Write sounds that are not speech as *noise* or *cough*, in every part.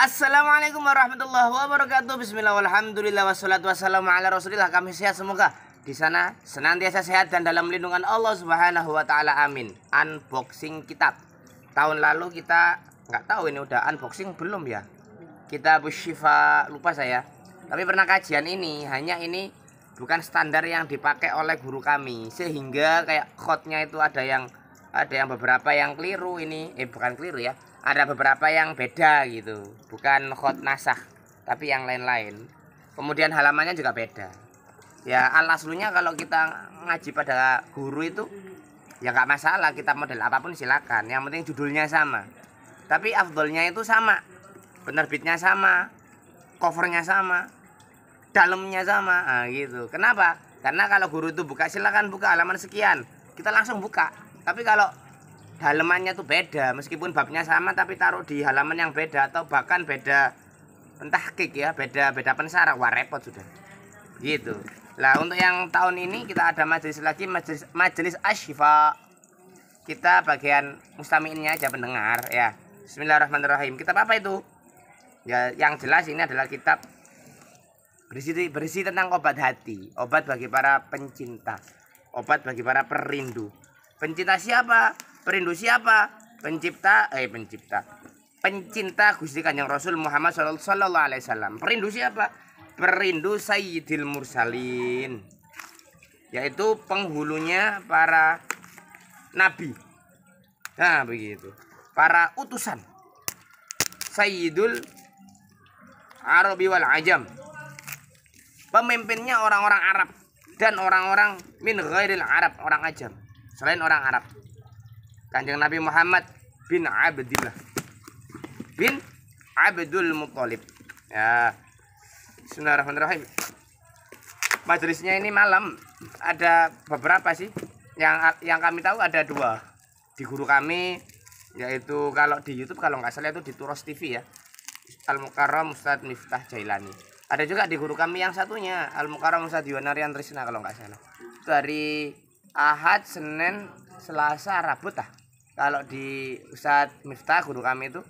Assalamualaikum warahmatullahi wabarakatuh Bismillahirrahmanirrahim wassalatu wassalamu ala rasulillah Kami sehat semoga di sana senantiasa sehat dan dalam lindungan Allah subhanahu wa ta'ala amin Unboxing kitab Tahun lalu kita nggak tahu ini udah unboxing belum ya Kita Syifa lupa saya Tapi pernah kajian ini Hanya ini bukan standar yang dipakai oleh guru kami Sehingga kayak khotnya itu ada yang ada yang beberapa yang keliru ini eh bukan keliru ya ada beberapa yang beda gitu bukan khot nasah tapi yang lain-lain kemudian halamannya juga beda ya al kalau kita ngaji pada guru itu ya nggak masalah kita model apapun silakan yang penting judulnya sama tapi afdolnya itu sama penerbitnya sama covernya sama dalamnya sama nah, gitu kenapa karena kalau guru itu buka silakan buka halaman sekian kita langsung buka tapi kalau halamannya tuh beda meskipun babnya sama tapi taruh di halaman yang beda atau bahkan beda entah kick ya beda beda pensar wah repot sudah gitu lah untuk yang tahun ini kita ada majelis lagi majelis majelis asyifa kita bagian mustaminnya aja pendengar ya Bismillahirrahmanirrahim Kita apa itu ya yang jelas ini adalah kitab berisi berisi tentang obat hati obat bagi para pencinta obat bagi para perindu pencinta siapa Perindu siapa? Pencipta, eh pencipta. Pencinta Gusti Kanjeng Rasul Muhammad sallallahu alaihi wasallam. Perindu siapa? Perindu Sayyidil Mursalin. Yaitu penghulunya para nabi. Nah, begitu. Para utusan. Sayyidul Arabi wal Ajam. Pemimpinnya orang-orang Arab dan orang-orang min ghairil Arab, orang Ajam, selain orang Arab. Kanjeng Nabi Muhammad bin Abdillah bin Abdul Muthalib. Ya. Bismillahirrahmanirrahim. Majelisnya ini malam ada beberapa sih yang yang kami tahu ada dua di guru kami yaitu kalau di YouTube kalau nggak salah itu di Turos TV ya Al Mukarram Ustadz Miftah Jailani ada juga di guru kami yang satunya Al Mukarram Ustadz Yonarian Trisna kalau nggak salah dari Ahad Senin Selasa Rabu tah kalau di Ustadz Miftah guru kami itu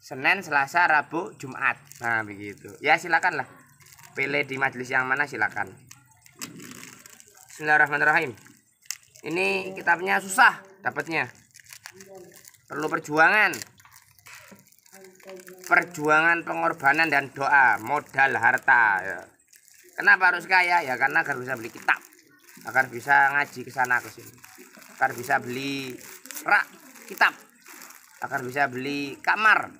Senin, Selasa, Rabu, Jumat. Nah, begitu. Ya, silakanlah. Pilih di majelis yang mana silakan. Bismillahirrahmanirrahim. Ini kitabnya susah dapatnya. Perlu perjuangan. Perjuangan pengorbanan dan doa, modal harta. Ya. Kenapa harus kaya? Ya karena agar bisa beli kitab, agar bisa ngaji ke sana ke sini, agar bisa beli rak kitab agar bisa beli kamar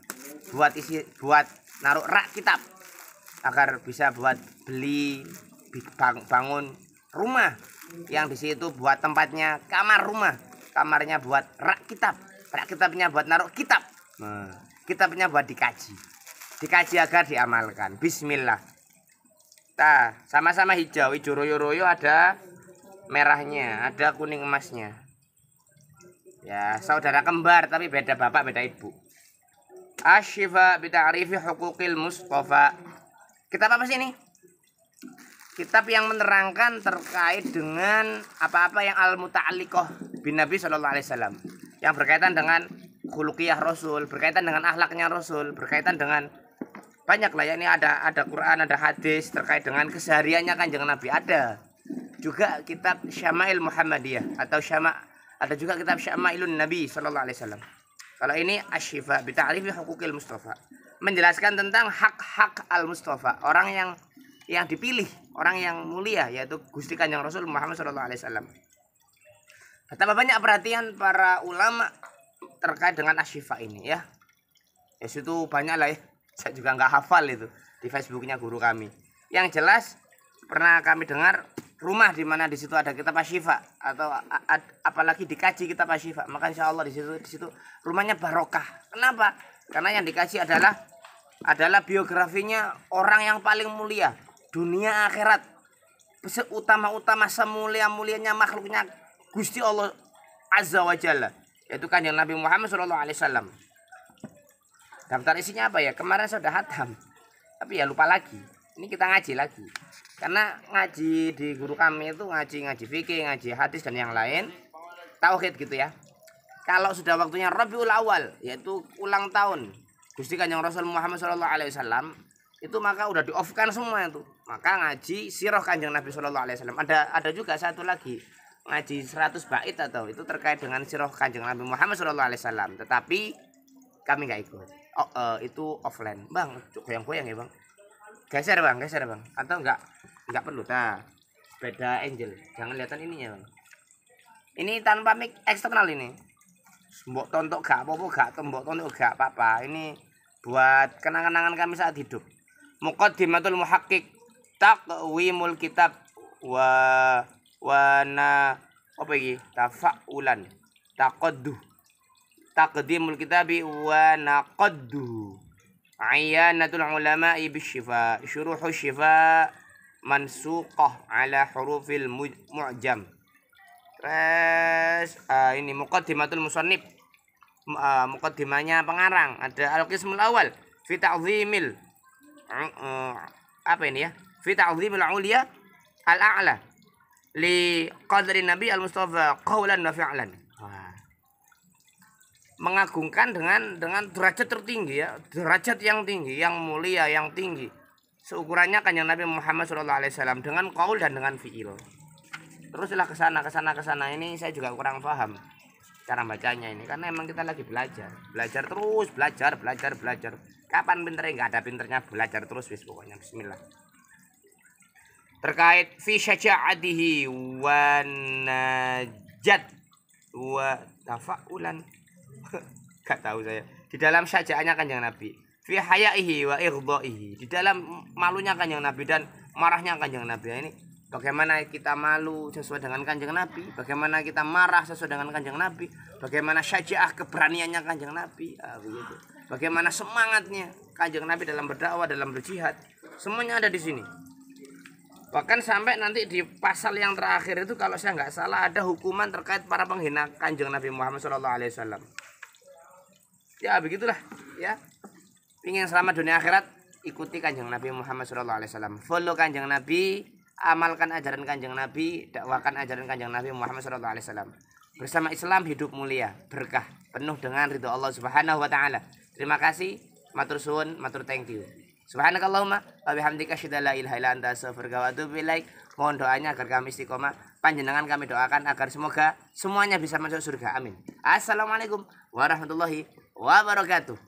buat isi buat naruh rak kitab agar bisa buat beli bangun rumah yang di situ buat tempatnya kamar rumah kamarnya buat rak kitab rak kitabnya buat naruh kitab nah. kitabnya buat dikaji dikaji agar diamalkan Bismillah nah sama-sama hijau hijau royo royo ada merahnya ada kuning emasnya Ya, saudara kembar tapi beda bapak, beda ibu. Asyifa bita'rifi hukukil Mustafa. Kitab apa sih ini? Kitab yang menerangkan terkait dengan apa-apa yang al mutaalikoh bin Nabi sallallahu alaihi wasallam yang berkaitan dengan khuluqiyah Rasul, berkaitan dengan ahlaknya Rasul, berkaitan dengan banyak lah ya ini ada ada Quran, ada hadis terkait dengan kesehariannya Kanjeng Nabi ada. Juga kitab Syama'il Muhammadiyah atau Syama' Ada juga kitab Syama'ilun Nabi sallallahu alaihi wasallam. Kalau ini Asyifa ta'rif huquqil Mustafa. Menjelaskan tentang hak-hak al-Mustafa, orang yang yang dipilih, orang yang mulia yaitu Gusti Kanjeng Rasul Muhammad sallallahu alaihi wasallam. Betapa banyak perhatian para ulama terkait dengan Asyifa ini ya. Ya situ banyak lah ya. Saya juga nggak hafal itu di Facebooknya guru kami. Yang jelas pernah kami dengar rumah di mana di situ ada kitab Asyifa atau ad, apalagi dikaji kitab Asyifa maka insya Allah di situ di situ rumahnya barokah kenapa karena yang dikaji adalah adalah biografinya orang yang paling mulia dunia akhirat seutama utama semulia mulianya makhluknya Gusti Allah azza wa jalla yaitu kanjeng Nabi Muhammad saw Alaihi daftar isinya apa ya kemarin sudah hatam tapi ya lupa lagi ini kita ngaji lagi karena ngaji di guru kami itu ngaji ngaji fikih ngaji hadis dan yang lain tauhid gitu ya kalau sudah waktunya Rabiul Awal yaitu ulang tahun Gusti Kanjeng Rasul Muhammad Shallallahu Alaihi Wasallam itu maka udah di off kan semua itu maka ngaji sirah kanjeng Nabi Shallallahu Alaihi Wasallam ada ada juga satu lagi ngaji 100 bait atau itu terkait dengan sirah kanjeng Nabi Muhammad Shallallahu Alaihi Wasallam tetapi kami nggak ikut oh, uh, itu offline bang goyang goyang ya bang geser bang geser bang atau enggak enggak perlu nah beda angel jangan lihatan ininya bang ini tanpa mic eksternal ini mbok tontok gak apa-apa gak tembok tontok gak apa-apa ini buat kenangan kenangan kami saat hidup muqaddimatul muhaqqiq wimul kitab wa wana apa iki tafaulan taqaddu taqdimul kitabi wa naqaddu Ayyanatul ulama bisyifa syuruhu syifa mansuqah ala hurufil mu'jam Terus uh, ini muqaddimatul musannif uh, muqaddimahnya pengarang ada al-qismul awal fi uh, uh, apa ini ya fi ta'zimil ulia al-a'la li qadri nabi al-mustafa qawlan wa fi'lan mengagungkan dengan dengan derajat tertinggi ya derajat yang tinggi yang mulia yang tinggi seukurannya kanjeng Nabi Muhammad Shallallahu Alaihi SAW dengan kaul dan dengan fiil teruslah ke sana ke sana ke sana ini saya juga kurang paham cara bacanya ini karena emang kita lagi belajar belajar terus belajar belajar belajar kapan pinternya nggak ada pinternya belajar terus bis pokoknya Bismillah terkait fi syaja'atihi wa najat wa tafa'ulan *laughs* Gak tahu saya. Di dalam sajaannya kanjeng Nabi. Fi hayaihi wa irdaihi. Di dalam malunya kanjeng Nabi dan marahnya kanjeng Nabi. Nah, ini bagaimana kita malu sesuai dengan kanjeng Nabi, bagaimana kita marah sesuai dengan kanjeng Nabi, bagaimana syajaah keberaniannya kanjeng Nabi, ah, begitu. bagaimana semangatnya kanjeng Nabi dalam berdakwah, dalam berjihad, semuanya ada di sini. Bahkan sampai nanti di pasal yang terakhir itu kalau saya nggak salah ada hukuman terkait para penghina kanjeng Nabi Muhammad SAW ya begitulah ya ingin selamat dunia akhirat ikuti kanjeng Nabi Muhammad SAW follow kanjeng Nabi amalkan ajaran kanjeng Nabi dakwakan ajaran kanjeng Nabi Muhammad SAW bersama Islam hidup mulia berkah penuh dengan ridho Allah Subhanahu Wa Taala terima kasih matur suwun matur thank you Subhanakallahumma wa bihamdika asyhadu la ilaha illa anta astaghfiruka wa atubu ilaik. Mohon doanya agar kami istiqomah. Panjenengan kami doakan agar semoga semuanya bisa masuk surga. Amin. Assalamualaikum warahmatullahi wabarakatuh.